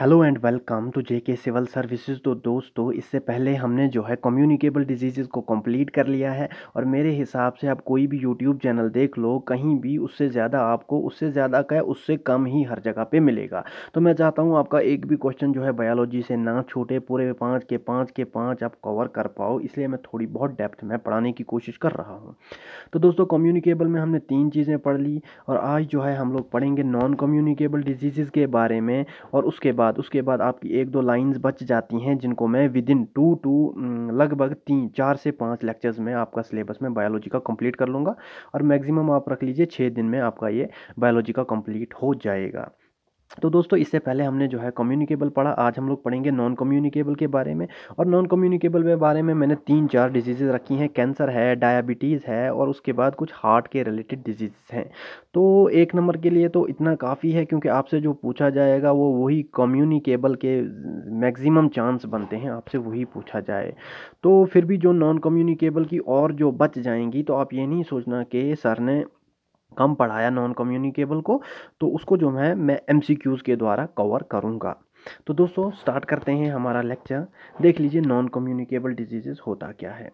hello and welcome to J K civil services तो दोस्तों इससे पहले हमने जो है कम्युनिकेबल डिजीज़ को कंप्लीट कर लिया है और मेरे हिसाब से आप कोई भी यूट्यूब चैनल देख लो कहीं भी उससे ज़्यादा आपको उससे ज़्यादा का उससे कम ही हर जगह पे मिलेगा तो मैं चाहता हूँ आपका एक भी क्वेश्चन जो है बायोलॉजी से ना छूटे पूरे पाँच के पाँच के पाँच आप कवर कर पाओ इसलिए मैं थोड़ी बहुत डेप्थ में पढ़ाने की कोशिश कर रहा हूँ तो दोस्तों कम्युनिकेबल में हमने तीन चीज़ें पढ़ ली और आज जो है हम लोग पढ़ेंगे नॉन कम्युनिकेबल डिजीज़ के बारे में और उसके बाद बाद उसके बाद आपकी एक दो लाइंस बच जाती हैं जिनको मैं विद इन टू टू लगभग तीन चार से पाँच लेक्चर्स में आपका सिलेबस में बायोलॉजी का कंप्लीट कर लूँगा और मैक्सिमम आप रख लीजिए छः दिन में आपका ये बायोलॉजी का कंप्लीट हो जाएगा तो दोस्तों इससे पहले हमने जो है कम्युनिकेबल पढ़ा आज हम लोग पढ़ेंगे नॉन कम्युनिकेबल के बारे में और नॉन कम्युनिकेबल के बारे में मैंने तीन चार डिजीज़ रखी हैं कैंसर है डायबिटीज़ है और उसके बाद कुछ हार्ट के रिलेटेड डिजीज़ हैं तो एक नंबर के लिए तो इतना काफ़ी है क्योंकि आपसे जो पूछा जाएगा वो वही कम्युनिकेबल के मैक्सिमम चांस बनते हैं आपसे वही पूछा जाए तो फिर भी जो नॉन कम्युनिकेबल की और जो बच जाएंगी तो आप ये नहीं सोचना कि सर ने कम पढ़ाया नॉन कम्युनिकेबल को तो उसको जो है मैं एम के द्वारा कवर करूँगा तो दोस्तों स्टार्ट करते हैं हमारा लेक्चर देख लीजिए नॉन कम्युनिकेबल डिजीज़ होता क्या है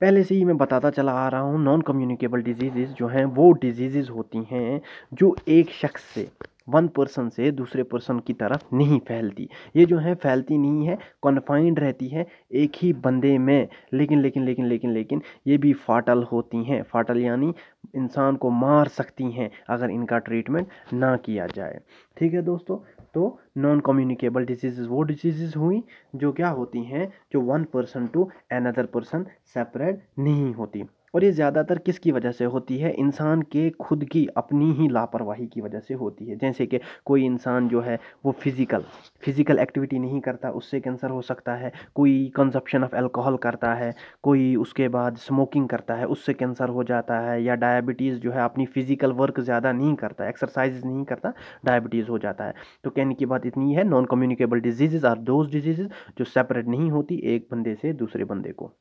पहले से ही मैं बताता चला आ रहा हूँ नॉन कम्युनिकेबल डिजीज़ जो हैं वो डिजीज़ होती हैं जो एक शख्स से वन पर्सन से दूसरे पर्सन की तरफ नहीं फैलती ये जो है फैलती नहीं है कन्फाइंड रहती है एक ही बंदे में लेकिन लेकिन लेकिन लेकिन लेकिन ये भी फाटल होती हैं फाटल यानी इंसान को मार सकती हैं अगर इनका ट्रीटमेंट ना किया जाए ठीक है दोस्तों तो नॉन कम्युनिकेबल डिजीज़ वो डिजीज़ हुई जो क्या होती हैं जो one person to another person separate नहीं होती और ये ज़्यादातर किसकी वजह से होती है इंसान के खुद की अपनी ही लापरवाही की वजह से होती है जैसे कि कोई इंसान जो है वो फिज़िकल फिज़िकल एक्टिविटी नहीं करता उससे कैंसर हो सकता है कोई कंजप्शन ऑफ अल्कोहल करता है कोई उसके बाद स्मोकिंग करता है उससे कैंसर हो जाता है या डायबिटीज़ जो है अपनी फ़िज़िकल वर्क ज़्यादा नहीं करता एक्सरसाइज नहीं करता डायबिटीज़ हो जाता है तो कहने की बात इतनी है non communicable disease are those disease जो सेपरेट नहीं होती एक बंदे से दूसरे बंदे को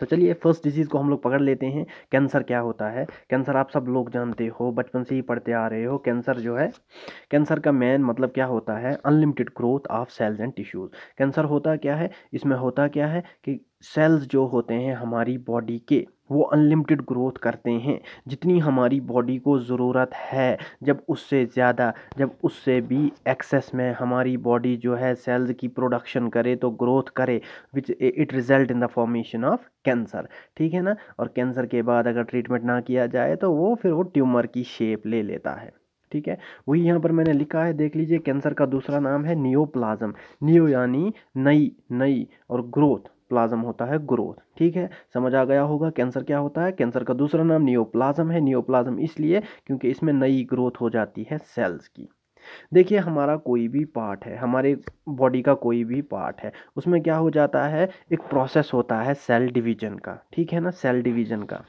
तो चलिए फर्स्ट डिजीज़ को हम लोग पकड़ लेते हैं कैंसर क्या होता है कैंसर आप सब लोग जानते हो बचपन से ही पढ़ते आ रहे हो कैंसर जो है कैंसर का मेन मतलब क्या होता है unlimited growth of cells and tissues cancer होता क्या है इसमें होता क्या है कि सेल्स जो होते हैं हमारी बॉडी के वो अनलिमिटेड ग्रोथ करते हैं जितनी हमारी बॉडी को ज़रूरत है जब उससे ज़्यादा जब उससे भी एक्सेस में हमारी बॉडी जो है सेल्स की प्रोडक्शन करे तो ग्रोथ करे which it result in the formation of cancer ठीक है ना और कैंसर के बाद अगर ट्रीटमेंट ना किया जाए तो वो फिर वो ट्यूमर की शेप ले लेता है ठीक है वही यहाँ पर मैंने लिखा है देख लीजिए कैंसर का दूसरा नाम है नियोप्लाज्म नियो यानी नई नई और ग्रोथ प्लाज्म होता है ग्रोथ ठीक है समझ आ गया होगा कैंसर क्या होता है कैंसर का दूसरा नाम नियोप्लाज्म है नियोप्लाज्म इसलिए क्योंकि इसमें नई ग्रोथ हो जाती है सेल्स की देखिए हमारा कोई भी पार्ट है हमारे बॉडी का कोई भी पार्ट है उसमें क्या हो जाता है एक प्रोसेस होता है सेल डिवीजन का ठीक है ना सेल डिवीजन का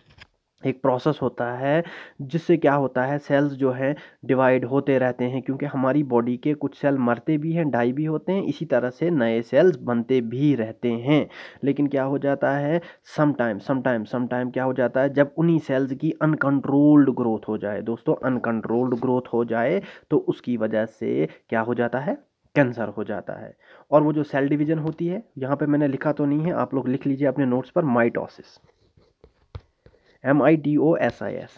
एक प्रोसेस होता है जिससे क्या होता है सेल्स जो है डिवाइड होते रहते हैं क्योंकि हमारी बॉडी के कुछ सेल मरते भी हैं डाई भी होते हैं इसी तरह से नए सेल्स बनते भी रहते हैं लेकिन क्या हो जाता है समटाइम समटाइम समटाइम क्या हो जाता है जब उन्हीं सेल्स की अनकंट्रोल्ड ग्रोथ हो जाए दोस्तों अनकंट्रोल्ड ग्रोथ हो जाए तो उसकी वजह से क्या हो जाता है कैंसर हो जाता है और वो जो सेल डिवीज़न होती है यहाँ पे मैंने लिखा तो नहीं है आप लोग लिख लीजिए अपने नोट्स पर mitosis M I D O S I S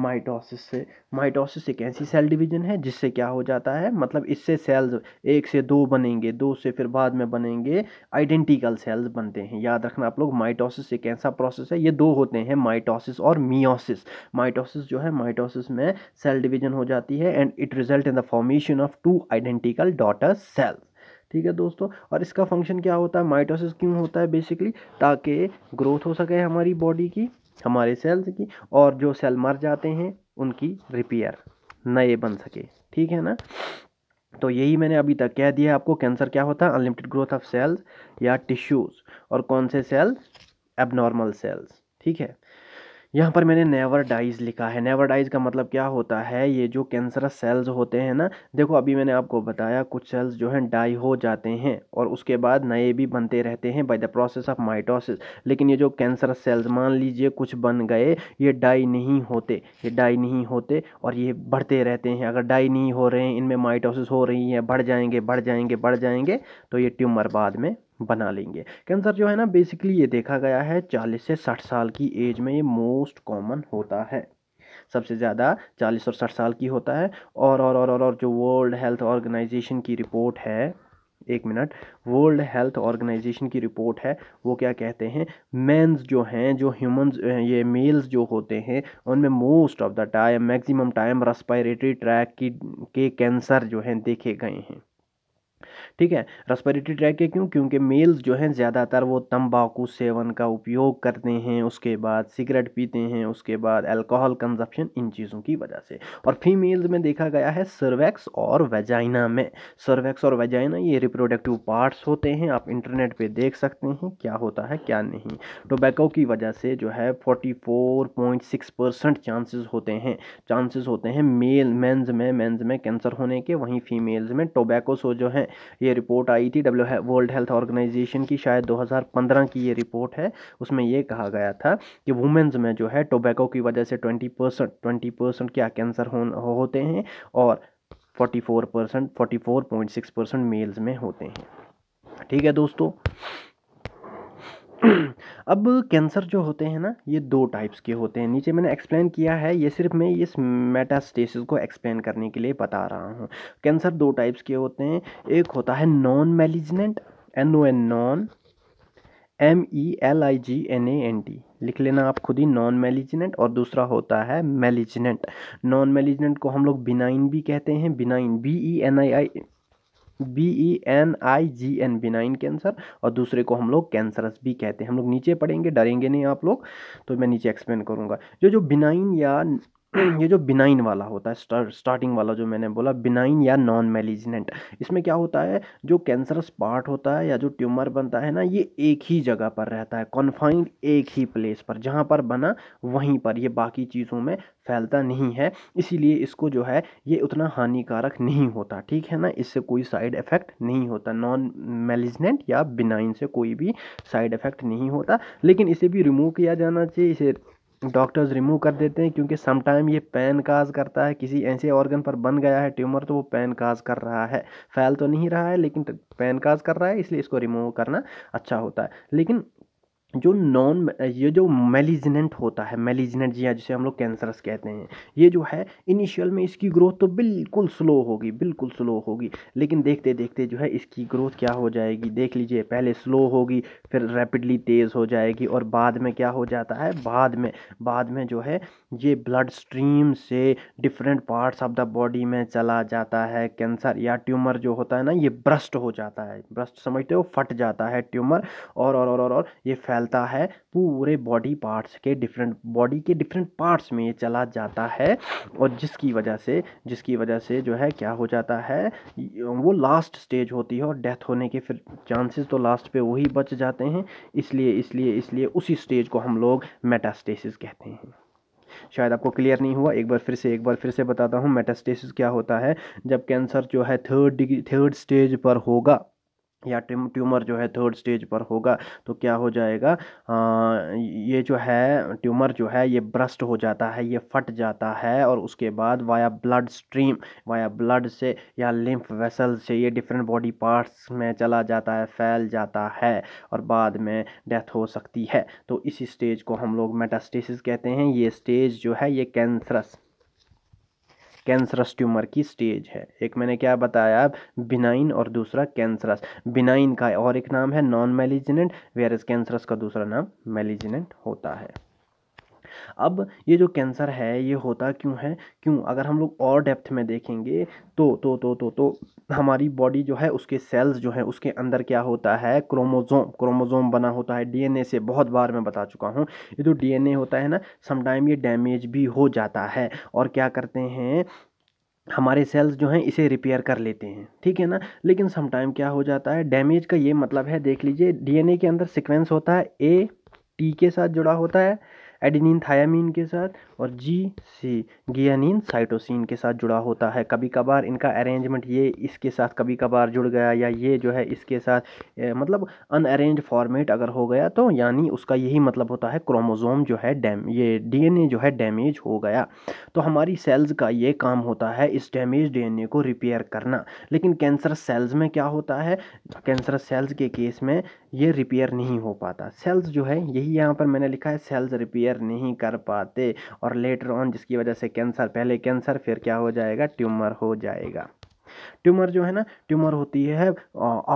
mitosis से माइटोसिस एक ऐसी सेल डिवीजन है जिससे क्या हो जाता है मतलब इससे सेल्स एक से दो बनेंगे दो से फिर बाद में बनेंगे आइडेंटिकल सेल्स बनते हैं याद रखना आप लोग माइटोसिस एक ऐसा प्रोसेस है ये दो होते हैं माइटोसिस और मियोसिस माइटोसिस जो है माइटोसिस में सेल डिवीजन हो जाती है and it result in the formation of two identical daughter cells ठीक है दोस्तों और इसका फंक्शन क्या होता है माइटोसिस क्यों होता है बेसिकली ताकि ग्रोथ हो सके हमारी बॉडी की हमारे सेल्स की और जो सेल मर जाते हैं उनकी रिपेयर नए बन सके ठीक है ना तो यही मैंने अभी तक कह दिया आपको कैंसर क्या होता है अनलिमिटेड ग्रोथ ऑफ सेल्स या टिश्यूज़ और कौन से सेल्स एबनॉर्मल सेल्स ठीक है यहाँ पर मैंने नेवर डाइज लिखा है नेवर डाइज का मतलब क्या होता है ये जो कैंसरस सेल्स होते हैं ना देखो अभी मैंने आपको बताया कुछ सेल्स जो हैं डाई हो जाते हैं और उसके बाद नए भी बनते रहते हैं by the process of mitosis लेकिन ये जो कैंसरस सेल्स मान लीजिए कुछ बन गए ये डाई नहीं होते ये डाई नहीं होते और ये बढ़ते रहते हैं अगर डाई नहीं हो रहे हैं इनमें माइटोसिस हो रही है बढ़ जाएंगे बढ़ जाएंगे बढ़ जाएंगे तो ये ट्यूमर बाद में बना लेंगे कैंसर जो है ना बेसिकली ये देखा गया है 40 से 60 साल की एज में ये मोस्ट कॉमन होता है सबसे ज़्यादा 40 और 60 साल की होता है और और और और, और जो वर्ल्ड हेल्थ ऑर्गेनाइजेशन की रिपोर्ट है एक मिनट वर्ल्ड हेल्थ ऑर्गेनाइजेशन की रिपोर्ट है वो क्या कहते हैं मेंस जो हैं जो ह्यूमंस ये मेल्स जो होते हैं उनमें most of the time maximum time respiratory tract की के कैंसर जो हैं देखे गए हैं ठीक है रेस्पिरेटरी ट्रैक के क्यों क्योंकि मेल्स जो हैं ज़्यादातर वो तंबाकू सेवन का उपयोग करते हैं उसके बाद सिगरेट पीते हैं उसके बाद अल्कोहल कंजप्शन इन चीज़ों की वजह से और फीमेल्स में देखा गया है सर्वेक्स और वेजाइना में सर्वेक्स और वेजाइना ये रिप्रोडक्टिव पार्ट्स होते हैं आप इंटरनेट पर देख सकते हैं क्या होता है क्या नहीं टोबैको की वजह से जो है forty four point six percent होते हैं चांसेस होते हैं मेल मेन्स में मेन्स में कैंसर होने के वहीं फीमेल्स में टोबैकोसो जो है ये ये रिपोर्ट आई थी डब्ल्यू वर्ल्ड हेल्थ ऑर्गेनाइजेशन की शायद 2015 की ये रिपोर्ट है उसमें ये कहा गया था कि वुमेंस में जो है टोबैको की वजह से 20 परसेंट ट्वेंटी परसेंट क्या कैंसर हो, होते हैं और 44 परसेंट फोर्टी परसेंट मेल्स में होते हैं ठीक है दोस्तों अब कैंसर जो होते हैं ना ये दो टाइप्स के होते हैं नीचे मैंने एक्सप्लेन किया है ये सिर्फ मैं इस मेटास्टेसिस को एक्सप्लेन करने के लिए बता रहा हूँ कैंसर दो टाइप्स के होते हैं एक होता है non malignant N O N non M E L I G N A N T लिख लेना आप खुद ही नॉन मैलिजनेंट और दूसरा होता है मैलिजनेंट नॉन मैलिजनेंट को हम लोग बिनाइन भी कहते हैं benign B E N I I B E N I G N benign cancer और दूसरे को हम लोग कैंसरस भी कहते हैं हम लोग नीचे पढ़ेंगे डरेंगे नहीं आप लोग तो मैं नीचे एक्सप्लेन करूँगा जो जो बिनाइन या ये जो बिनाइन वाला होता है स्टार, स्टार्टिंग वाला जो मैंने बोला बिनाइन या नॉन मेलिजनेंट इसमें क्या होता है जो कैंसरस पार्ट होता है या जो ट्यूमर बनता है ना ये एक ही जगह पर रहता है कॉन्फाइंड एक ही प्लेस पर जहाँ पर बना वहीं पर ये बाकी चीज़ों में फैलता नहीं है इसीलिए इसको जो है ये उतना हानिकारक नहीं होता ठीक है ना इससे कोई साइड इफ़ेक्ट नहीं होता नॉन मेलिजनेंट या बिनाइन से कोई भी साइड इफ़ेक्ट नहीं होता लेकिन इसे भी रिमूव किया जाना चाहिए इसे डॉक्टर्स रिमूव कर देते हैं क्योंकि समटाइम ये पेन काज करता है किसी ऐसे ऑर्गन पर बन गया है ट्यूमर तो वो पेन काज कर रहा है फैल तो नहीं रहा है लेकिन पेन काज कर रहा है इसलिए इसको रिमूव करना अच्छा होता है लेकिन जो नॉन ये जो मेलिजनेंट होता है मेलिजनेंट जी जिसे हम लोग कैंसरस कहते हैं ये जो है इनिशियल में इसकी ग्रोथ तो बिल्कुल स्लो होगी बिल्कुल स्लो होगी लेकिन देखते देखते जो है इसकी ग्रोथ क्या हो जाएगी देख लीजिए पहले स्लो होगी फिर रैपिडली तेज़ हो जाएगी और बाद में क्या हो जाता है बाद में बाद में जो है ये ब्लड स्ट्रीम से different parts of the body में चला जाता है कैंसर या ट्यूमर जो होता है ना ये ब्रस्ट हो जाता है ब्रस्ट समझते हो फट जाता है ट्यूमर और और और और, और ये फैल फैलता है पूरे बॉडी पार्ट्स के डिफरेंट बॉडी के डिफरेंट पार्ट्स में ये चला जाता है और जिसकी वजह से जिसकी वजह से जो है क्या हो जाता है वो लास्ट स्टेज होती है और डेथ होने के फिर चांसेस तो लास्ट पे वही बच जाते हैं इसलिए इसलिए इसलिए उसी स्टेज को हम लोग मेटास्टेसिस कहते हैं शायद आपको क्लियर नहीं हुआ एक बार फिर से एक बार फिर से बताता हूँ मेटास्टेसिस क्या होता है जब कैंसर जो है थर्ड डिग्री थर्ड स्टेज पर होगा या ट्यूमर जो है थर्ड स्टेज पर होगा तो क्या हो जाएगा आ, ये जो है ट्यूमर जो है ये ब्रस्ट हो जाता है ये फट जाता है और उसके बाद via blood stream via blood से या लिम्फ वेसल से ये डिफरेंट बॉडी पार्ट्स में चला जाता है फैल जाता है और बाद में डेथ हो सकती है तो इसी स्टेज को हम लोग मेटास्टेसिस कहते हैं ये स्टेज जो है ये कैंसरस कैंसरस ट्यूमर की स्टेज है एक मैंने क्या बताया बिनाइन और दूसरा कैंसरस बिनाइन का और एक नाम है non malignant where is cancerous का दूसरा नाम मेलिजिनेंट होता है अब ये जो कैंसर है ये होता क्यों है क्यों अगर हम लोग और डेप्थ में देखेंगे तो तो तो तो तो, तो हमारी बॉडी जो है उसके सेल्स जो हैं उसके अंदर क्या होता है क्रोमोजोम क्रोमोजोम बना होता है डीएनए से बहुत बार मैं बता चुका हूँ ये जो डीएनए होता है ना समटाइम ये डैमेज भी हो जाता है और क्या करते हैं हमारे सेल्स जो हैं इसे रिपेयर कर लेते हैं ठीक है ना लेकिन समटाइम क्या हो जाता है डैमेज का ये मतलब है देख लीजिए डी के अंदर सिक्वेंस होता है ए टी के साथ जुड़ा होता है एडिनिन थायामिन के साथ और जी सी गियानिन साइटोसिन के साथ जुड़ा होता है कभी कभार इनका अरेंजमेंट ये इसके साथ कभी कभार जुड़ गया या ये जो है इसके साथ ए, मतलब अनअरेंज फॉर्मेट अगर हो गया तो यानी उसका यही मतलब होता है क्रोमोजोम जो है डैम ये डीएनए जो है डैमेज हो गया तो हमारी सेल्स का ये काम होता है इस डैमेज डी को रिपेयर करना लेकिन कैंसर सेल्स में क्या होता है कैंसर सेल्स के केस में ये रिपेयर नहीं हो पाता सेल्स जो है यही यहाँ पर मैंने लिखा है सेल्स रिपेयर नहीं कर पाते और और लेटर ऑन जिसकी वजह से कैंसर पहले कैंसर फिर क्या हो जाएगा ट्यूमर हो जाएगा ट्यूमर जो है ना ट्यूमर होती है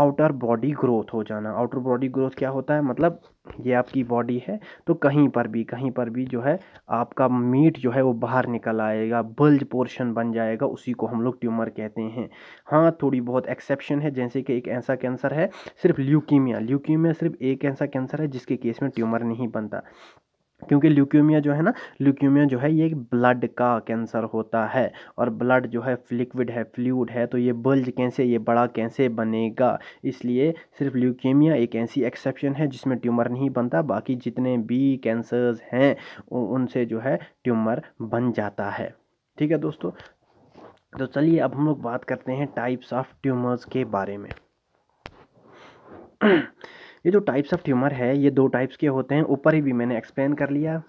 आउटर बॉडी ग्रोथ हो जाना आउटर बॉडी ग्रोथ क्या होता है मतलब ये आपकी बॉडी है तो कहीं पर भी कहीं पर भी जो है आपका मीट जो है वो बाहर निकल आएगा बल्ज पोर्शन बन जाएगा उसी को हम लोग ट्यूमर कहते हैं हाँ थोड़ी बहुत एक्सेप्शन है जैसे कि एक ऐसा कैंसर है सिर्फ ल्यूकीमिया ल्यूकीमिया सिर्फ एक ऐसा कैंसर है जिसके केस में ट्यूमर नहीं बनता क्योंकि ल्यूक्यूमिया जो है ना ल्यूक्यूमिया जो है ये ब्लड का कैंसर होता है और ब्लड जो है लिक्विड है फ्लूड है तो ये बल्ज कैसे ये बड़ा कैसे बनेगा इसलिए सिर्फ ल्यूक्यूमिया एक ऐसी एक्सेप्शन है जिसमें ट्यूमर नहीं बनता बाकी जितने भी कैंसर्स हैं उनसे जो है ट्यूमर बन जाता है ठीक है दोस्तों तो चलिए अब हम लोग बात करते हैं टाइप्स ऑफ ट्यूमर्स के बारे में ये जो टाइप्स ऑफ ट्यूमर है ये दो टाइप्स के होते हैं ऊपर ही भी मैंने एक्सप्लेन कर लिया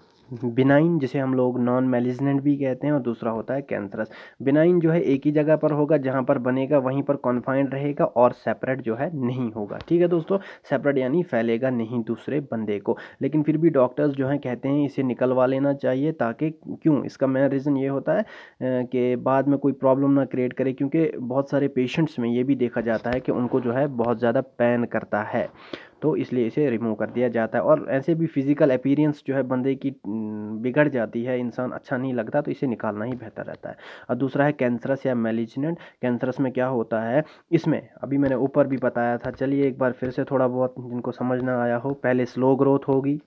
बिनाइन जिसे हम लोग नॉन मेलिजनेंट भी कहते हैं और दूसरा होता है कैंसरस बिनाइन जो है एक ही जगह पर होगा जहाँ पर बनेगा वहीं पर कॉन्फाइंड रहेगा और सेपरेट जो है नहीं होगा ठीक है दोस्तों सेपरेट यानी फैलेगा नहीं दूसरे बंदे को लेकिन फिर भी डॉक्टर्स जो हैं कहते हैं इसे निकलवा लेना चाहिए ताकि क्यों इसका मेन रीज़न ये होता है कि बाद में कोई प्रॉब्लम ना क्रिएट करे क्योंकि बहुत सारे पेशेंट्स में ये भी देखा जाता है कि उनको जो है बहुत ज़्यादा पैन करता है तो इसलिए इसे रिमूव कर दिया जाता है और ऐसे भी फिज़िकल अपीरियंस जो है बंदे की बिगड़ जाती है इंसान अच्छा नहीं लगता तो इसे निकालना ही बेहतर रहता है और दूसरा है कैंसरस या मेलिजनेंट कैंसरस में क्या होता है इसमें अभी मैंने ऊपर भी बताया था चलिए एक बार फिर से थोड़ा बहुत जिनको समझना आया हो पहले स्लो ग्रोथ होगी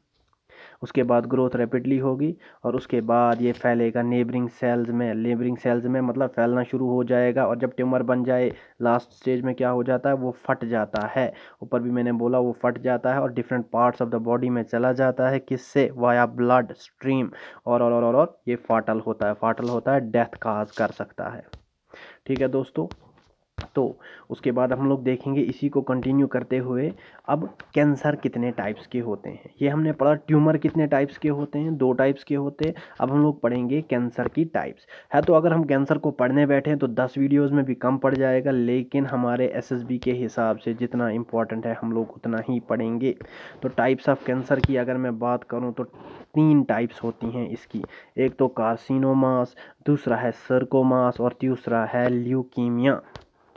उसके बाद ग्रोथ रैपिडली होगी और उसके बाद ये फैलेगा नेबरिंग सेल्स में नेबरिंग सेल्स में मतलब फैलना शुरू हो जाएगा और जब ट्यूमर बन जाए लास्ट स्टेज में क्या हो जाता है वो फट जाता है ऊपर भी मैंने बोला वो फट जाता है और different parts of the body में चला जाता है किससे वाया ब्लड स्ट्रीम और और और और ये फाटल होता है फाटल होता है डेथ काज कर सकता है ठीक है दोस्तों तो उसके बाद हम लोग देखेंगे इसी को कंटिन्यू करते हुए अब कैंसर कितने टाइप्स के होते हैं ये हमने पढ़ा ट्यूमर कितने टाइप्स के होते हैं दो टाइप्स के होते हैं अब हम लोग पढ़ेंगे कैंसर की टाइप्स है तो अगर हम कैंसर को पढ़ने बैठे तो दस वीडियोज़ में भी कम पड़ जाएगा लेकिन हमारे एस के हिसाब से जितना इम्पॉर्टेंट है हम लोग उतना ही पढ़ेंगे तो टाइप्स ऑफ कैंसर की अगर मैं बात करूँ तो तीन टाइप्स होती हैं इसकी एक तो कार्सिनोमास दूसरा है सरकोमास और तीसरा है ल्यूकीमिया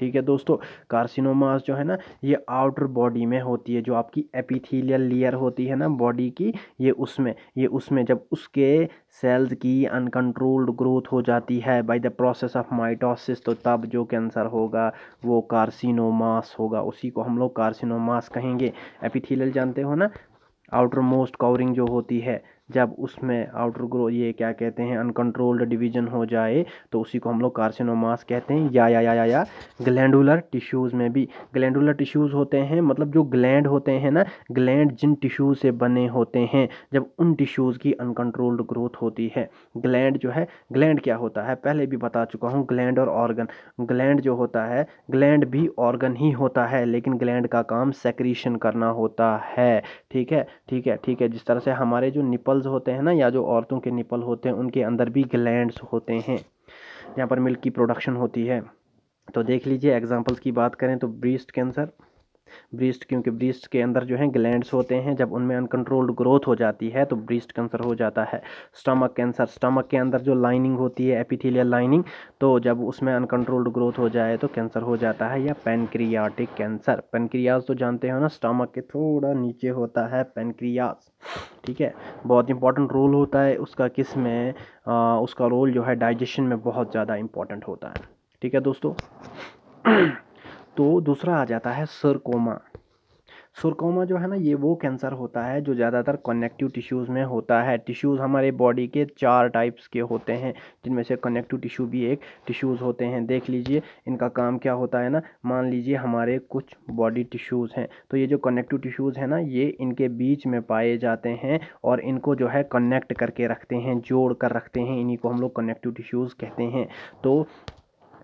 ठीक है दोस्तों कार्सिनोमास जो है ना ये आउटर बॉडी में होती है जो आपकी एपिथीलियल लेयर होती है ना बॉडी की ये उसमें ये उसमें जब उसके सेल्स की अनकंट्रोल्ड ग्रोथ हो जाती है by the process of mitosis तो तब जो कैंसर होगा वो कार्सिनोमास होगा उसी को हम लोग कार्सिनोमास कहेंगे एपिथीलियल जानते हो ना आउटर मोस्ट कवरिंग जो होती है जब उसमें आउटर ग्रो ये क्या कहते हैं अनकंट्रोल्ड डिवीजन हो जाए तो उसी को हम लोग कार्सिनोमास कहते हैं या या या या या ग्लैंडुलर टिश्यूज़ में भी ग्लैंडुलर टिश्यूज़ होते हैं मतलब जो ग्लैंड होते हैं ना ग्लैंड जिन टिश्यूज़ से बने होते हैं जब उन टिश्यूज़ की अनकंट्रोल्ड ग्रोथ होती है ग्लैंड जो है ग्लैंड क्या होता है पहले भी बता चुका हूँ ग्लैंड और ऑर्गन ग्लैंड जो होता है ग्लैंड भी ऑर्गन ही होता है लेकिन ग्लैंड का काम सेक्रीशन करना होता है ठीक है ठीक है ठीक है जिस तरह से हमारे जो निपल निपल्स होते हैं ना या जो औरतों के निपल होते हैं उनके अंदर भी ग्लैंड्स होते हैं जहाँ पर मिल्क की प्रोडक्शन होती है तो देख लीजिए एग्जांपल्स की बात करें तो ब्रीस्ट कैंसर ब्रिस्ट क्योंकि ब्रिस्ट के अंदर जो है ग्लैंड्स होते हैं जब उनमें अनकंट्रोल्ड ग्रोथ हो जाती है तो ब्रिस्ट कैंसर हो जाता है स्टमक कैंसर स्टमक के अंदर जो लाइनिंग होती है एपिथीलियल लाइनिंग तो जब उसमें अनकंट्रोल्ड ग्रोथ हो जाए तो कैंसर हो जाता है या पेनक्रियाटिक कैंसर पेनक्रियाज तो जानते हो ना स्टमक के थोड़ा नीचे होता है पेनक्रियाज ठीक है बहुत इंपॉर्टेंट रोल होता है उसका किस में आ, उसका रोल जो है डाइजेशन में बहुत ज़्यादा इंपॉर्टेंट होता है ठीक है दोस्तों तो दूसरा आ जाता है सरकोमा सरकोमा जो है ना ये वो कैंसर होता है जो ज़्यादातर कनेक्टिव टिश्यूज़ में होता है टिश्यूज़ हमारे बॉडी के चार टाइप्स के होते हैं जिनमें से कनेक्टिव टिश्यू भी एक टिश्यूज़ होते हैं देख लीजिए इनका काम क्या होता है ना मान लीजिए हमारे कुछ बॉडी टिश्यूज़ हैं तो ये जो कनेक्टिव टिश्यूज़ हैं ना ये इनके बीच में पाए जाते हैं और इनको जो है कनेक्ट करके रखते हैं जोड़ कर रखते हैं इन्हीं को हम लोग कनेक्टिव टिश्यूज़ कहते हैं तो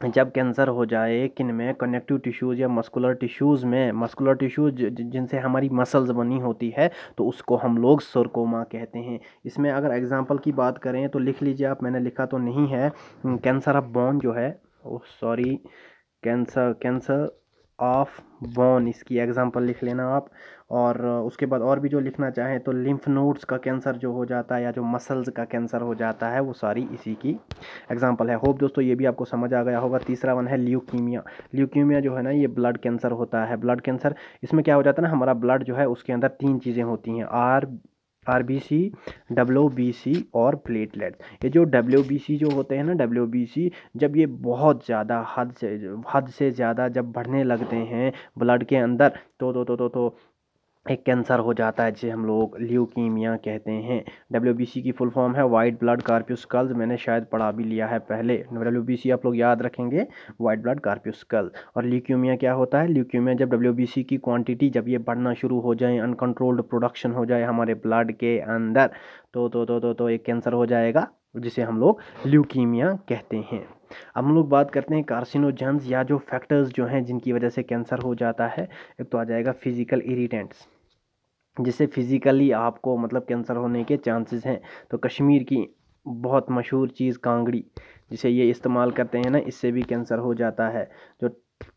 जब कैंसर हो जाए किन में कनेक्टिव टिश्यूज़ या मस्कुलर टिश्यूज़ में मस्कुलर टिश्यूज जिनसे हमारी मसल्स बनी होती है तो उसको हम लोग सरकोमा कहते हैं इसमें अगर एग्ज़ाम्पल की बात करें तो लिख लीजिए आप मैंने लिखा तो नहीं है कैंसर ऑफ बोन जो है sorry cancer cancer of bone इसकी एग्ज़ाम्पल लिख लेना आप और उसके बाद और भी जो लिखना चाहें तो लिम्फ नोड्स का कैंसर जो हो जाता है या जो मसल्स का कैंसर हो जाता है वो सारी इसी की एग्जांपल है होप दोस्तों ये भी आपको समझ आ गया होगा तीसरा वन है ल्यूकीमिया ल्यूकीमिया जो है ना ये ब्लड कैंसर होता है ब्लड कैंसर इसमें क्या हो जाता है ना हमारा ब्लड जो है उसके अंदर तीन चीज़ें होती हैं R R B C W B C और प्लेटलेट्स ये जो डब्ल्यू बी सी जो होते हैं ना डब्ल्यू बी सी जब ये बहुत ज़्यादा हद से हद से ज़्यादा जब बढ़ने लगते हैं ब्लड के अंदर तो तो तो तो तो एक कैंसर हो जाता है जिसे हम लोग ल्यूकीमिया कहते हैं डब्ल्यू की फुल फॉर्म है वाइट ब्लड कार्प्यूसकल्स मैंने शायद पढ़ा भी लिया है पहले डब्ल्यू आप लोग याद रखेंगे वाइट ब्लड कार्प्यूसकल और ल्यूकीमिया क्या होता है ल्यूकीमिया जब डब्ल्यू की क्वांटिटी जब ये बढ़ना शुरू हो जाए अनकंट्रोल्ड प्रोडक्शन हो जाए हमारे ब्लड के अंदर तो तो तो तो, तो एक कैंसर हो जाएगा जिसे हम लोग ल्यूकीमिया कहते हैं अब हम लोग बात करते हैं कार्सिनोजेंस या जो फैक्टर्स जो हैं जिनकी वजह से कैंसर हो जाता है एक तो आ जाएगा फिजिकल इरीटेंट्स जिससे फिज़िकली आपको मतलब कैंसर होने के चांसेस हैं तो कश्मीर की बहुत मशहूर चीज़ कांगड़ी जिसे ये इस्तेमाल करते हैं ना इससे भी कैंसर हो जाता है जो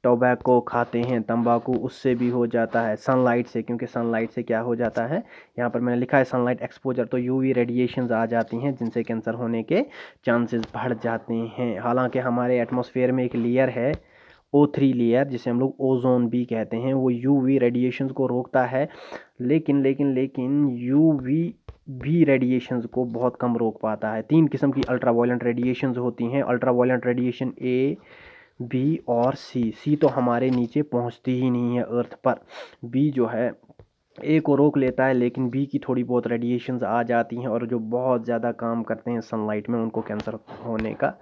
टोबैको खाते हैं तंबाकू उससे भी हो जाता है सनलाइट से क्योंकि सनलाइट से क्या हो जाता है यहाँ पर मैंने लिखा है सनलाइट एक्सपोजर तो यूवी रेडिएशंस आ जाती हैं जिनसे कैंसर होने के चांसेस बढ़ जाते हैं हालांकि हमारे एटमॉस्फेयर में एक लेयर है ओ थ्री लेयर जिसे हम लोग ओजोन भी कहते हैं वो यू वी रेडिएशन को रोकता है लेकिन लेकिन लेकिन यू वी भी रेडिएशन को बहुत कम रोक पाता है तीन किस्म की अल्ट्रा वायलेंट रेडिएशन होती हैं ultra violent radiation A B और सी सी तो हमारे नीचे पहुंचती ही नहीं है अर्थ पर बी जो है ए को रोक लेता है लेकिन बी की थोड़ी बहुत रेडिएशन आ जाती हैं और जो बहुत ज़्यादा काम करते हैं सनलाइट में उनको कैंसर होने का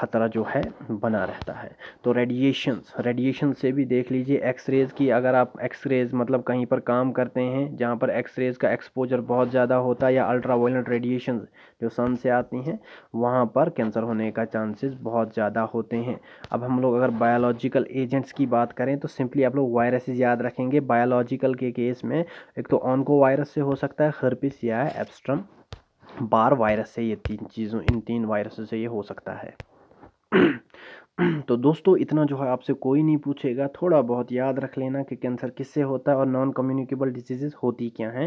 ख़तरा जो है बना रहता है तो रेडिएशंस रेडिएशन से भी देख लीजिए एक्सरेज़ की अगर आप एक्सरेज़ मतलब कहीं पर काम करते हैं जहाँ पर एक्सरेज़ का एक्सपोजर बहुत ज़्यादा होता है या अल्ट्रा वायलेंट रेडिएशन जो सन से आती हैं वहाँ पर कैंसर होने का चांसेस बहुत ज़्यादा होते हैं अब हम लोग अगर बायोलॉजिकल एजेंट्स की बात करें तो सिंपली आप लोग वायरसेज याद रखेंगे बायोलॉजिकल के केस में एक तो ऑनको वायरस से हो सकता है हर्पिस या एप्स्ट्रम बार वायरस से ये तीन चीज़ों इन तीन वायरसों से ये हो सकता है तो दोस्तों इतना जो है आपसे कोई नहीं पूछेगा थोड़ा बहुत याद रख लेना कि कैंसर किससे होता है और नॉन कम्युनिकेबल डिजीज़ होती क्या हैं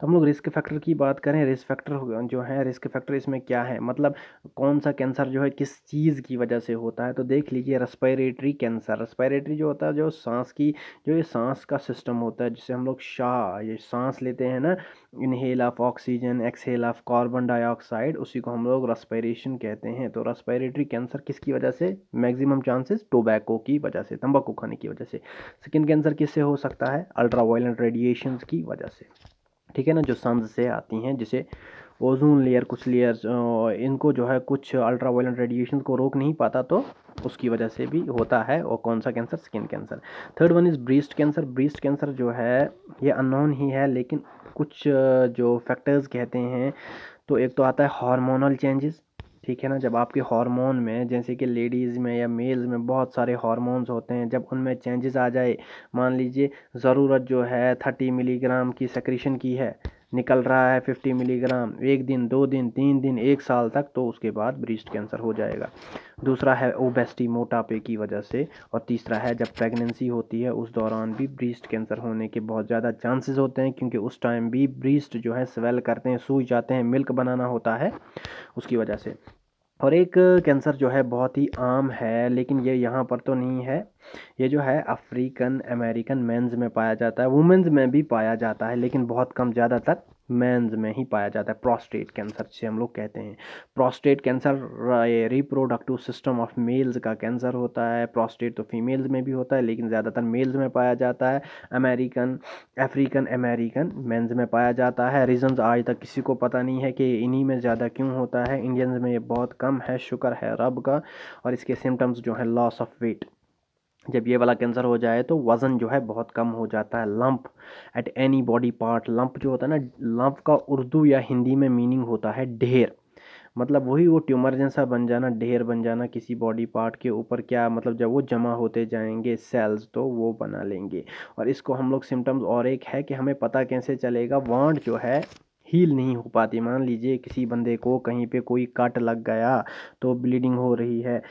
तो हम लोग रिस्क फैक्टर की बात करें रिस्क फैक्टर जो है रिस्क फैक्टर इसमें क्या है मतलब कौन सा कैंसर जो है किस चीज़ की वजह से होता है तो देख लीजिए रेस्पायरेटरी कैंसर रेस्पायरेटरी जो होता है जो सांस की जो ये सांस का सिस्टम होता है जिसे हम लोग शाह ये सांस लेते हैं ना inhale of oxygen exhale of carbon dioxide उसी को हम लोग रेस्पिरेशन कहते हैं तो रेस्पिरेटरी कैंसर किसकी वजह से मैक्सिमम चांसेस टोबैको की वजह से तंबाकू खाने की वजह से स्किन कैंसर किससे हो सकता है अल्ट्रा वायलेंट रेडिएशन की वजह से ठीक है ना जो सन्स से आती हैं जिसे ओजोन लेयर कुछ लेयर्स इनको जो है कुछ अल्ट्रा वायलेंट रेडिएशन को रोक नहीं पाता तो उसकी वजह से भी होता है और कौन सा cancer skin cancer third one is breast cancer breast cancer जो है ये अननोन ही है लेकिन कुछ जो फैक्टर्स कहते हैं तो एक तो आता है हार्मोनल चेंजेस ठीक है ना जब आपके हार्मोन में जैसे कि लेडीज़ में या मेल्स में बहुत सारे हार्मोन्स होते हैं जब उनमें चेंजेस आ जाए मान लीजिए ज़रूरत जो है थर्टी मिलीग्राम की सेक्रेशन की है निकल रहा है 50 मिलीग्राम एक दिन दो दिन तीन दिन एक साल तक तो उसके बाद ब्रिस्ट कैंसर हो जाएगा दूसरा है ओबेस्टी मोटापे की वजह से और तीसरा है जब प्रेगनेंसी होती है उस दौरान भी ब्रिस्ट कैंसर होने के बहुत ज़्यादा चांसेस होते हैं क्योंकि उस टाइम भी ब्रिस्ट जो है स्वेल करते हैं सूझ जाते हैं मिल्क बनाना होता है उसकी वजह से और एक कैंसर जो है बहुत ही आम है लेकिन ये यहाँ पर तो नहीं है ये जो है अफ्रीकन अमेरिकन मेंस में पाया जाता है वुमेंस में भी पाया जाता है लेकिन बहुत कम ज़्यादातर मैंस में ही पाया जाता है प्रोस्टेट कैंसर जिसे हम लोग कहते हैं prostate cancer reproductive system of males का कैंसर होता है प्रोस्टेट तो फीमेल्स में भी होता है लेकिन ज़्यादातर मेल्स में पाया जाता है अमेरिकन अफ्रीकन अमेरिकन मेंस में पाया जाता है रीजंस आज तक किसी को पता नहीं है कि इन्हीं में ज़्यादा क्यों होता है इंडियंस में ये बहुत कम है शुक्र है रब का और इसके सिम्टम्स जो हैं लॉस ऑफ वेट जब ये वाला कैंसर हो जाए तो वज़न जो है बहुत कम हो जाता है lump at any body part lump जो होता है ना लंप का उर्दू या हिंदी में मीनिंग होता है ढेर मतलब वही वो ट्यूमर जैसा बन जाना ढेर बन जाना किसी बॉडी पार्ट के ऊपर क्या मतलब जब वो जमा होते जाएंगे सेल्स तो वो बना लेंगे और इसको हम लोग सिम्टम्स और एक है कि हमें पता कैसे चलेगा वांड जो है हील नहीं हो पाती मान लीजिए किसी बंदे को कहीं पे कोई कट लग गया तो ब्लीडिंग हो रही है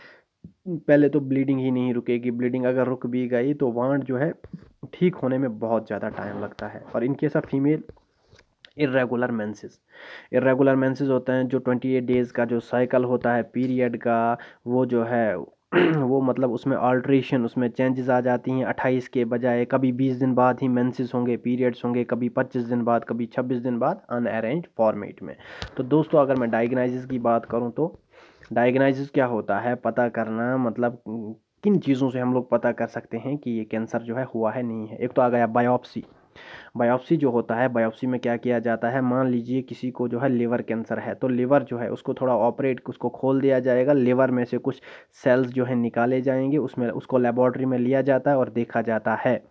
पहले तो ब्लीडिंग ही नहीं रुकेगी ब्लीडिंग अगर रुक भी गई तो वांड जो है ठीक होने में बहुत ज़्यादा टाइम लगता है और इनके साथ female irregular menses irregular menses होते हैं जो ट्वेंटी एट डेज़ का जो साइकिल होता है पीरियड का वो जो है वो मतलब उसमें ऑल्ट्रेशन उसमें चेंजेस आ जाती हैं अट्ठाईस के बजाय कभी बीस दिन बाद ही मेंसेस होंगे पीरियड्स होंगे कभी पच्चीस दिन बाद कभी छब्बीस दिन बाद अनअरेंज फॉर्मेट में तो दोस्तों अगर मैं डायग्नाइजिस की बात करूँ तो डायग्नाइज क्या होता है पता करना मतलब किन चीज़ों से हम लोग पता कर सकते हैं कि ये कैंसर जो है हुआ है नहीं है एक तो आ गया बायोप्सी बायोप्सी जो होता है बायोप्सी में क्या किया जाता है मान लीजिए किसी को जो है लिवर कैंसर है तो लिवर जो है उसको थोड़ा ऑपरेट उसको खोल दिया जाएगा लिवर में से कुछ सेल्स जो है निकाले जाएंगे उसमें उसको लेबॉर्ट्री में लिया जाता है और देखा जाता है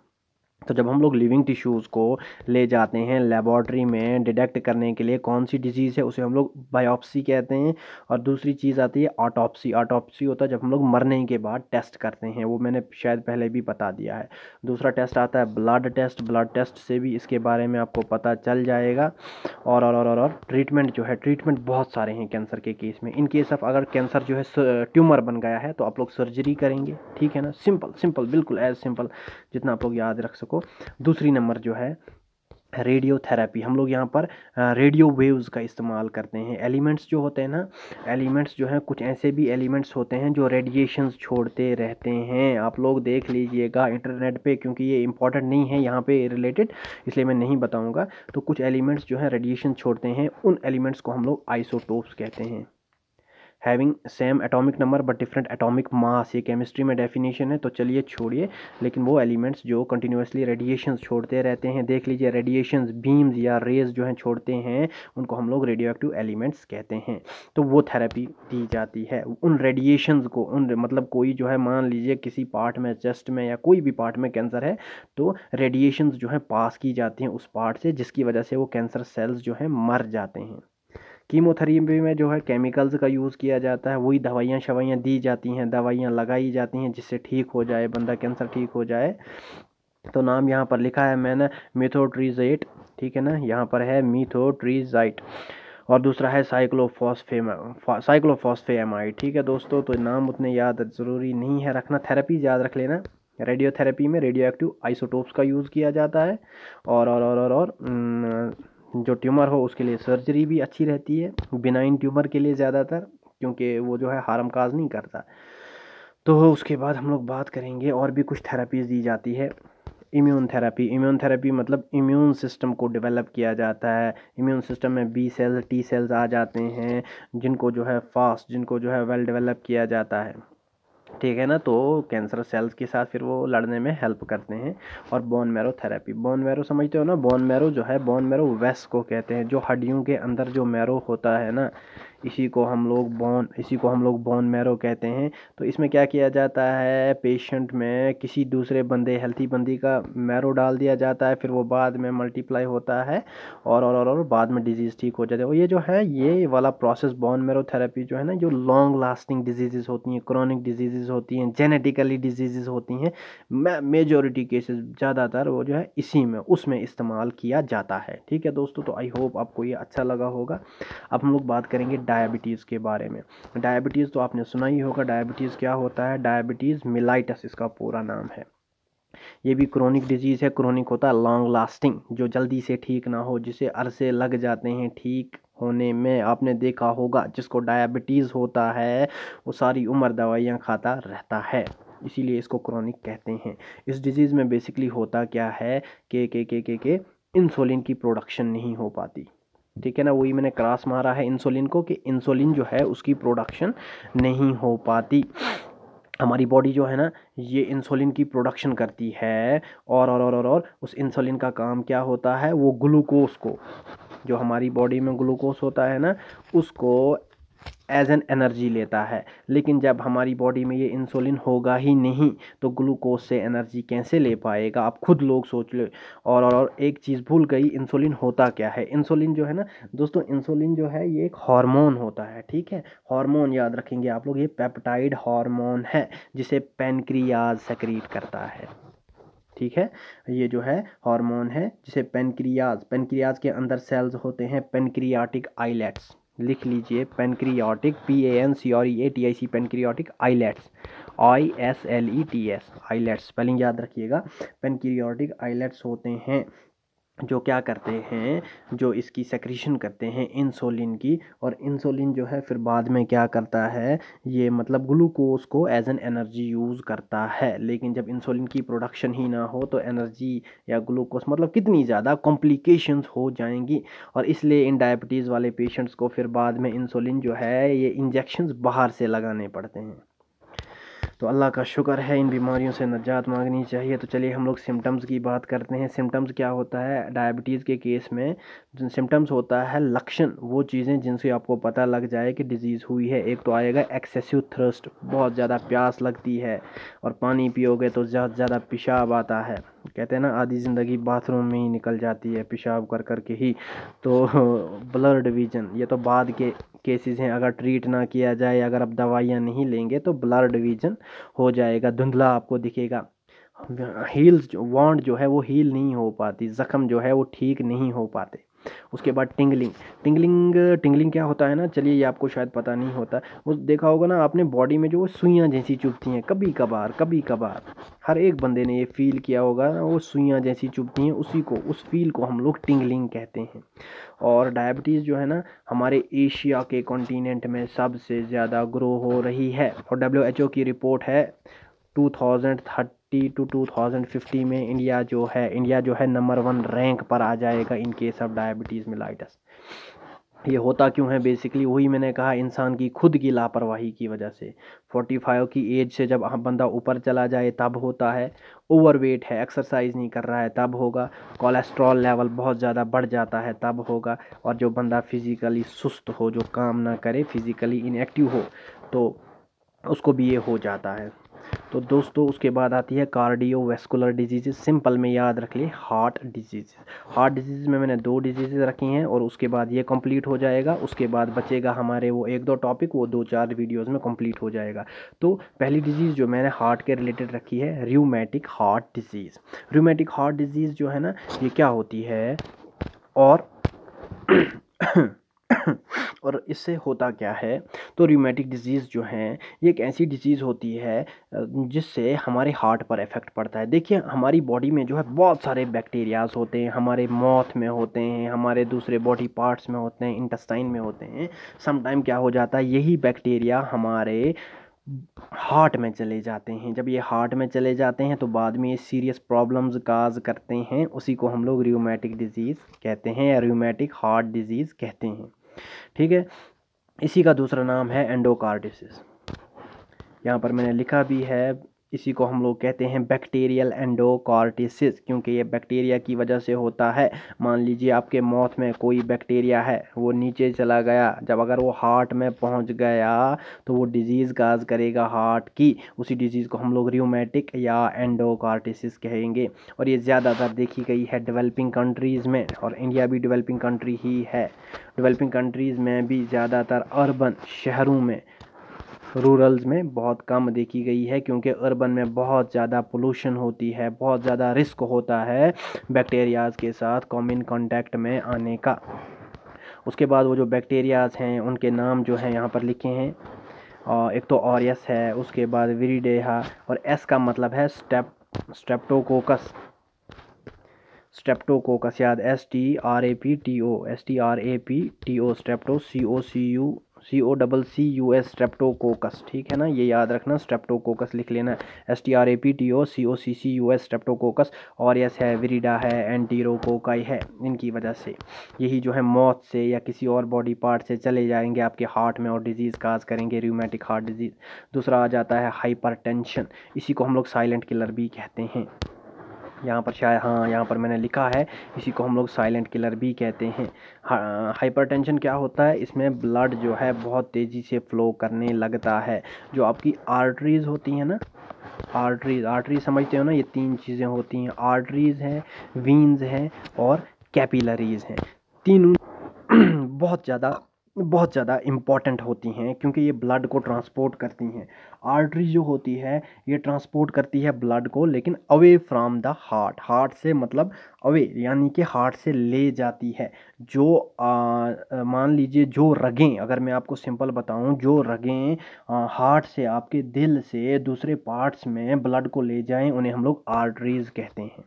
तो जब हम लोग लिविंग टिश्यूज़ को ले जाते हैं लेबॉर्ट्री में डिटेक्ट करने के लिए कौन सी डिजीज़ है उसे हम लोग बायोप्सी कहते हैं और दूसरी चीज़ आती है ऑटोप्सी ऑटोप्सी होता है जब हम लोग मरने के बाद टेस्ट करते हैं वो मैंने शायद पहले भी बता दिया है दूसरा टेस्ट आता है ब्लड टेस्ट ब्लड टेस्ट से भी इसके बारे में आपको पता चल जाएगा और और और और ट्रीटमेंट जो है ट्रीटमेंट बहुत सारे हैं कैंसर के केस में इन केस ऑफ अगर कैंसर जो है ट्यूमर बन गया है तो आप लोग सर्जरी करेंगे ठीक है ना सिंपल सिंपल बिल्कुल एज सिंपल जितना आप लोग याद रख सकते सको दूसरी नंबर जो है रेडियो थेरेपी हम लोग यहाँ पर रेडियो वेव्स का इस्तेमाल करते हैं एलिमेंट्स जो होते हैं ना एलिमेंट्स जो हैं कुछ ऐसे भी एलिमेंट्स होते हैं जो रेडिएशंस छोड़ते रहते हैं आप लोग देख लीजिएगा इंटरनेट पे क्योंकि ये इंपॉर्टेंट नहीं है यहाँ पे रिलेटेड इसलिए मैं नहीं बताऊँगा तो कुछ एलिमेंट्स जो हैं रेडिएशन छोड़ते हैं उन एलिमेंट्स को हम लोग आइसोटोप्स कहते हैं having same atomic number but different atomic mass ये केमिस्ट्री में डेफिनेशन है तो चलिए छोड़िए लेकिन वो एलिमेंट्स जो कंटिन्यूसली रेडिएशन छोड़ते रहते हैं देख लीजिए रेडिएशन बीम्स या रेज जो हैं छोड़ते हैं उनको हम लोग रेडियो एक्टिव एलिमेंट्स कहते हैं तो वो थेरेपी दी जाती है उन रेडिएशन को उन मतलब कोई जो है मान लीजिए किसी पार्ट में चेस्ट में या कोई भी पार्ट में कैंसर है तो रेडिएशन जो हैं पास की जाती हैं उस पार्ट से जिसकी वजह से वो कैंसर सेल्स जो हैं मर जाते हैं कीमोथेरेपी में जो है केमिकल्स का यूज़ किया जाता है वही दवाइयाँ शवाइयाँ दी जाती हैं दवाइयाँ लगाई जाती हैं जिससे ठीक हो जाए बंदा कैंसर ठीक हो जाए तो नाम यहाँ पर लिखा है मैंने मिथोट्रीजेट ठीक है ना यहाँ पर है मिथोट्रीजाइट और दूसरा है साइक्लोफॉस्फेम साइक्लोफॉस्फेमाइड ठीक है दोस्तों तो नाम उतने याद ज़रूरी नहीं है रखना थेरेपी याद रख लेना रेडियोथेरेपी में रेडियो एक्टिव आइसोटोप्स का यूज़ किया जाता है और और और और, और, और और जो ट्यूमर हो उसके लिए सर्जरी भी अच्छी रहती है बिनाइन ट्यूमर के लिए ज़्यादातर क्योंकि वो जो है हारम काज नहीं करता तो उसके बाद हम लोग बात करेंगे और भी कुछ थेरेपीज़ दी जाती है इम्यून थेरेपी इम्यून थेरेपी मतलब इम्यून सिस्टम को डेवलप किया जाता है इम्यून सिस्टम में बी सेल्स टी सेल्स आ जाते हैं जिनको जो है फास्ट जिनको जो है वेल डेवलप किया जाता है ठीक है ना तो कैंसर सेल्स के साथ फिर वो लड़ने में हेल्प करते हैं और bone marrow therapy bone marrow समझते हो ना बोन मैरो जो है बोन मैरो वेस्ट को कहते हैं जो हड्डियों के अंदर जो मैरो होता है ना इसी को हम लोग बोन इसी को हम लोग बोन मैरो कहते हैं तो इसमें क्या किया जाता है पेशेंट में किसी दूसरे बंदे हेल्थी बंदी का मैरो डाल दिया जाता है फिर वो बाद में मल्टीप्लाई होता है और और और, और बाद में डिजीज़ ठीक हो जाती है और ये जो है ये वाला प्रोसेस बोन मैरो थेरेपी जो है ना जो लॉन्ग लास्टिंग डिजीज़ होती हैं क्रॉनिक डिजीज़ होती हैं जेनेटिकली डिजीज़ होती हैं मेजोरिटी केसेस ज़्यादातर वो जो है इसी में उसमें इस्तेमाल किया जाता है ठीक है दोस्तों तो आई होप आपको ये अच्छा लगा होगा अब हम लोग बात करेंगे डायबिटीज़ के बारे में डायबिटीज़ तो आपने सुना ही होगा डायबिटीज़ क्या होता है डायबिटीज़ मिलाइटस इसका पूरा नाम है ये भी क्रोनिक डिजीज़ है क्रोनिक होता है लॉन्ग लास्टिंग जो जल्दी से ठीक ना हो जिसे अरसे लग जाते हैं ठीक होने में आपने देखा होगा जिसको डायबिटीज़ होता है वो सारी उम्र दवाइयाँ खाता रहता है इसीलिए इसको क्रोनिक कहते हैं इस डिज़ीज़ में बेसिकली होता क्या है के के के के के इंसुलिन की प्रोडक्शन नहीं हो पाती ठीक है ना वही मैंने क्रास मारा है इंसुलिन को कि इंसुलिन जो है उसकी प्रोडक्शन नहीं हो पाती हमारी बॉडी जो है ना ये इंसुलिन की प्रोडक्शन करती है और और और और, और उस इंसुलिन का काम क्या होता है वो ग्लूकोस को जो हमारी बॉडी में ग्लूकोस होता है ना उसको एज एन एनर्जी लेता है लेकिन जब हमारी बॉडी में ये इंसुलिन होगा ही नहीं तो ग्लूकोज से एनर्जी कैसे ले पाएगा आप खुद लोग सोच लो और और, और एक चीज़ भूल गई इंसुलिन होता क्या है इंसुलिन जो है ना दोस्तों इंसुलिन जो है ये एक हार्मोन होता है ठीक है हार्मोन याद रखेंगे आप लोग ये पेप्टाइड हार्मोन है जिसे पेनक्रियाज सेक्रीट करता है ठीक है ये जो है हार्मोन है जिसे पेनक्रियाज पेनक्रियाज के अंदर सेल्स होते हैं पेनक्रियाटिक आइलेट्स लिख लीजिए pancreatic P A N C और A T I C pancreatic islets I S L E T S islets spelling याद रखिएगा पेनक्रियाटिक आईलेट्स e होते हैं जो क्या करते हैं जो इसकी सेक्रीशन करते हैं इंसुलिन की और इंसुलिन जो है फिर बाद में क्या करता है ये मतलब ग्लूकोज को एज एन एनर्जी यूज़ करता है लेकिन जब इंसुलिन की प्रोडक्शन ही ना हो तो एनर्जी या ग्लूकोज मतलब कितनी ज़्यादा कॉम्प्लिकेशंस हो जाएंगी और इसलिए इन डायबिटीज़ वाले पेशेंट्स को फिर बाद में इंसुलिन जो है ये इंजेक्शन बाहर से लगाने पड़ते हैं तो अल्लाह का शुक्र है इन बीमारियों से नजात मांगनी चाहिए तो चलिए हम लोग सिम्टम्स की बात करते हैं सिम्टम्स क्या होता है डायबिटीज़ के केस में सिम्टम्स होता है लक्षण वो चीज़ें जिनसे आपको पता लग जाए कि डिज़ीज़ हुई है एक तो आएगा एक्सेसिव थ्रस्ट बहुत ज़्यादा प्यास लगती है और पानी पियोगे तो ज़्यादा ज़्यादा पेशाब आता है कहते हैं ना आधी ज़िंदगी बाथरूम में ही निकल जाती है पेशाब कर कर के ही तो ब्लड विजन ये तो बाद के केसेस हैं अगर ट्रीट ना किया जाए अगर आप दवाइयाँ नहीं लेंगे तो ब्लड डिवीज़न हो जाएगा धुंधला आपको दिखेगा हील्स हाँ, वांड जो है वो हील नहीं हो पाती ज़ख़म जो है वो ठीक नहीं हो पाते उसके बाद टिंगलिंग टिंगलिंग टिंगलिंग क्या होता है ना चलिए ये आपको शायद पता नहीं होता वो देखा होगा ना आपने बॉडी में जो सुइयाँ जैसी चुभती हैं कभी कभार कभी कभार हर एक बंदे ने ये फील किया होगा ना वो सुइयाँ जैसी चुभती हैं उसी को उस फील को हम लोग टिंगलिंग कहते हैं और डायबिटीज़ जो है ना हमारे एशिया के कॉन्टीनेंट में सबसे ज़्यादा ग्रो हो रही है और डब्ल्यू की रिपोर्ट है 2030 टू 2050 में इंडिया जो है इंडिया जो है नंबर वन रैंक पर आ जाएगा in case of diabetes mellitus ये होता क्यों है बेसिकली वही मैंने कहा इंसान की खुद की लापरवाही की वजह से 45 की एज से जब बंदा ऊपर चला जाए तब होता है ओवरवेट है एक्सरसाइज नहीं कर रहा है तब होगा कोलेस्ट्रॉल लेवल बहुत ज़्यादा बढ़ जाता है तब होगा और जो बंदा फिज़िकली सुस्त हो जो काम ना करे फिज़िकली इनएक्टिव हो तो उसको भी ये हो जाता है तो दोस्तों उसके बाद आती है कार्डियो वेस्कुलर डिजीज़ सिंपल में याद रख ली हार्ट डिजीज़ हार्ट डिजीज़ में मैंने दो डिजीज़ रखी हैं और उसके बाद ये कंप्लीट हो जाएगा उसके बाद बचेगा हमारे वो एक दो टॉपिक वो दो चार वीडियोज़ में कंप्लीट हो जाएगा तो पहली डिजीज़ जो मैंने हार्ट के रिलेटेड रखी है rheumatic heart disease rheumatic heart disease जो है ना ये क्या होती है और और इससे होता क्या है तो रीमेटिक डिजीज़ जो हैं ये एक ऐसी डिजीज़ होती है जिससे हमारे हार्ट पर इफ़ेक्ट पड़ता है देखिए हमारी बॉडी में जो है बहुत सारे बैक्टीरियाज़ होते हैं हमारे मौत में होते हैं हमारे दूसरे बॉडी पार्ट्स में होते हैं इंटस्टाइन में होते हैं समटाइम क्या हो जाता है यही बैक्टीरिया हमारे हार्ट में चले जाते हैं जब ये हार्ट में चले जाते हैं तो बाद में ये सीरियस प्रॉब्लम्स काज करते हैं उसी को हम लोग रियोमेटिक डिजीज़ कहते हैं या रियोमेटिक हार्ट डिजीज़ कहते हैं ठीक है इसी का दूसरा नाम है एंडोकार्डिसिस यहाँ पर मैंने लिखा भी है इसी को हम लोग कहते हैं बैक्टीरियल एंडोकार्टिसिस क्योंकि ये बैक्टीरिया की वजह से होता है मान लीजिए आपके मौत में कोई बैक्टीरिया है वो नीचे चला गया जब अगर वो हार्ट में पहुंच गया तो वो डिज़ीज़ काज करेगा हार्ट की उसी डिज़ीज़ को हम लोग रियोमेटिक या एंडोकार्टिसिस कहेंगे और ये ज़्यादातर देखी गई है डेवलपिंग कंट्रीज़ में और इंडिया भी डिवेलपिंग कंट्री ही है डिवेलपिंग कंट्रीज़ में भी ज़्यादातर अर्बन शहरों में रूरल्स में बहुत कम देखी गई है क्योंकि अर्बन में बहुत ज़्यादा पोलूशन होती है बहुत ज़्यादा रिस्क होता है बैक्टीरियाज़ के साथ कॉमन कॉन्टैक्ट में आने का उसके बाद वो जो बैक्टीरियाज़ हैं उनके नाम जो हैं यहाँ पर लिखे हैं और एक तो ऑरियस है उसके बाद विरीडेहा और एस का मतलब है स्टेप स्टेप्टोकोकस स्टेप्टोकोकस याद S T R A P T O S T R A P T O strepto C O C U C O double C U S streptococcus ठीक है ना ये याद रखना स्ट्रेप्टोकोकस लिख लेना S T R A P T O C O C C U S streptococcus और yes है विरीडा है एंटीरोकोकाई है इनकी वजह से यही जो है मौत से या किसी और बॉडी पार्ट से चले जाएंगे आपके हार्ट में और डिजीज़ काज करेंगे र्यूमेटिक हार्ट डिजीज़ दूसरा आ जाता है हाइपर इसी को हम लोग साइलेंट किलर भी कहते हैं यहाँ पर शायद हाँ यहाँ पर मैंने लिखा है इसी को हम लोग साइलेंट किलर भी कहते हैं हाइपरटेंशन क्या होता है इसमें ब्लड जो है बहुत तेज़ी से फ्लो करने लगता है जो आपकी आर्टरीज़ होती हैं ना आर्टरीज आर्टरीज समझते हो ना ये तीन चीज़ें होती हैं आर्टरीज़ हैं वीन्स हैं और कैपिलरीज़ हैं तीनों बहुत ज़्यादा बहुत ज़्यादा इम्पॉर्टेंट होती हैं क्योंकि ये ब्लड को ट्रांसपोर्ट करती हैं आर्टरी जो होती है ये ट्रांसपोर्ट करती है ब्लड को लेकिन away from the heart heart से मतलब अवे यानी कि हार्ट से ले जाती है जो मान लीजिए जो रगें अगर मैं आपको सिंपल बताऊं जो रगें हार्ट से आपके दिल से दूसरे पार्ट्स में ब्लड को ले जाएं उन्हें हम लोग आर्टरीज़ कहते हैं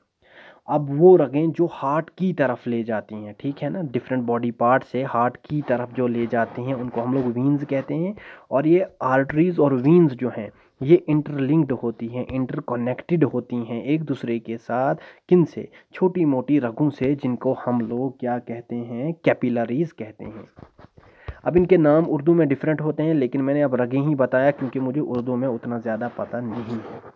अब वो रगें जो हार्ट की तरफ ले जाती हैं ठीक है ना डिफरेंट बॉडी पार्ट से हार्ट की तरफ जो ले जाते हैं उनको हम लोग वीन्स कहते हैं और ये आर्टरीज़ और वीन्स जो हैं ये इंटरलिंक्ड होती हैं इंटरकनेक्टेड होती हैं एक दूसरे के साथ किन से छोटी मोटी रगों से जिनको हम लोग क्या कहते हैं कैपिलरीज कहते हैं अब इनके नाम उर्दू में डिफरेंट होते हैं लेकिन मैंने अब रगें ही बताया क्योंकि मुझे उर्दू में उतना ज़्यादा पता नहीं है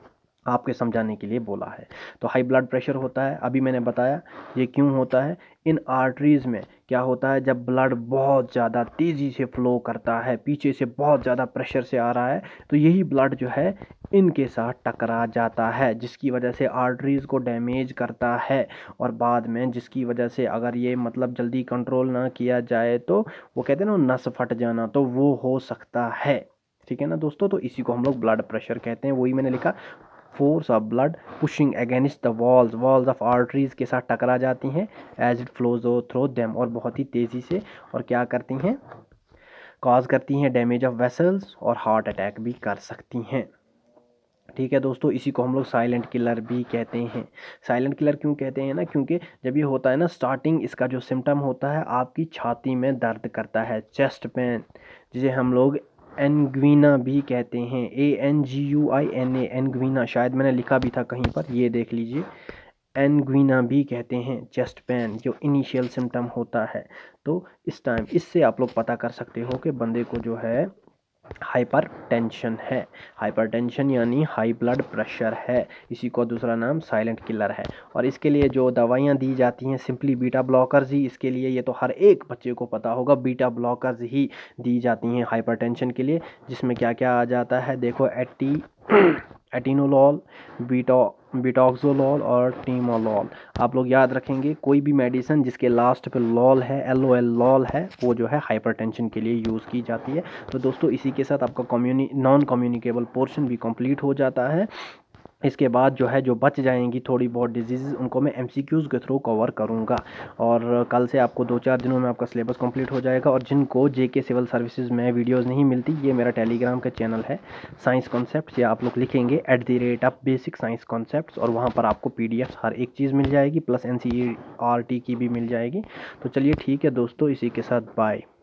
आपके समझाने के लिए बोला है तो हाई ब्लड प्रेशर होता है अभी मैंने बताया ये क्यों होता है इन आर्टरीज़ में क्या होता है जब ब्लड बहुत ज़्यादा तेज़ी से फ्लो करता है पीछे से बहुत ज़्यादा प्रेशर से आ रहा है तो यही ब्लड जो है इनके साथ टकरा जाता है जिसकी वजह से आर्टरीज़ को डैमेज करता है और बाद में जिसकी वजह से अगर ये मतलब जल्दी कंट्रोल ना किया जाए तो वो कहते हैं ना नस फट जाना तो वो हो सकता है ठीक है ना दोस्तों तो इसी को हम लोग ब्लड प्रेशर कहते हैं वही मैंने लिखा force of blood pushing against the walls walls of arteries के साथ टकरा जाती हैं as it flows through them और बहुत ही तेज़ी से और क्या करती हैं कॉज करती हैं डैमेज ऑफ वेसल्स और हार्ट अटैक भी कर सकती हैं ठीक है दोस्तों इसी को हम लोग साइलेंट किलर भी कहते हैं साइलेंट किलर क्यों कहते हैं ना क्योंकि जब ये होता है ना स्टार्टिंग इसका जो सिम्टम होता है आपकी छाती में दर्द करता है चेस्ट पेन जिसे हम लोग एनग्वीना भी कहते हैं A N G U I N A angina शायद मैंने लिखा भी था कहीं पर ये देख लीजिए एनग्वीना भी कहते हैं चेस्ट पेन जो इनिशियल सिम्टम होता है तो इस टाइम इससे आप लोग पता कर सकते हो कि बंदे को जो है हाइपरटेंशन है हाइपरटेंशन यानी हाई ब्लड प्रेशर है इसी को दूसरा नाम साइलेंट किलर है और इसके लिए जो दवाइयाँ दी जाती हैं सिंपली बीटा ब्लॉकर्स ही इसके लिए ये तो हर एक बच्चे को पता होगा बीटा ब्लॉकर्स ही दी जाती हैं हाइपरटेंशन के लिए जिसमें क्या क्या आ जाता है देखो एटी एटिनोलॉल बीटा बिटॉक्सोलॉल और टीमोलॉल आप लोग याद रखेंगे कोई भी मेडिसिन जिसके लास्ट पे लॉल है एल ओ एल लॉल है वो जो है हाइपरटेंशन के लिए यूज़ की जाती है तो दोस्तों इसी के साथ आपका कम्युनी नॉन कम्युनिकेबल पोर्शन भी कंप्लीट हो जाता है इसके बाद जो है जो बच जाएंगी थोड़ी बहुत डिजीज़ उनको मैं एम के थ्रू कवर करूँगा और कल से आपको दो चार दिनों में आपका सिलेबस कंप्लीट हो जाएगा और जिनको जे के सिविल सर्विसेज में वीडियोस नहीं मिलती ये मेरा टेलीग्राम का चैनल है साइंस कॉन्सेप्ट या आप लोग लिखेंगे at the rate of basic science concept और वहाँ पर आपको पी हर एक चीज़ मिल जाएगी प्लस एन e की भी मिल जाएगी तो चलिए ठीक है दोस्तों इसी के साथ बाय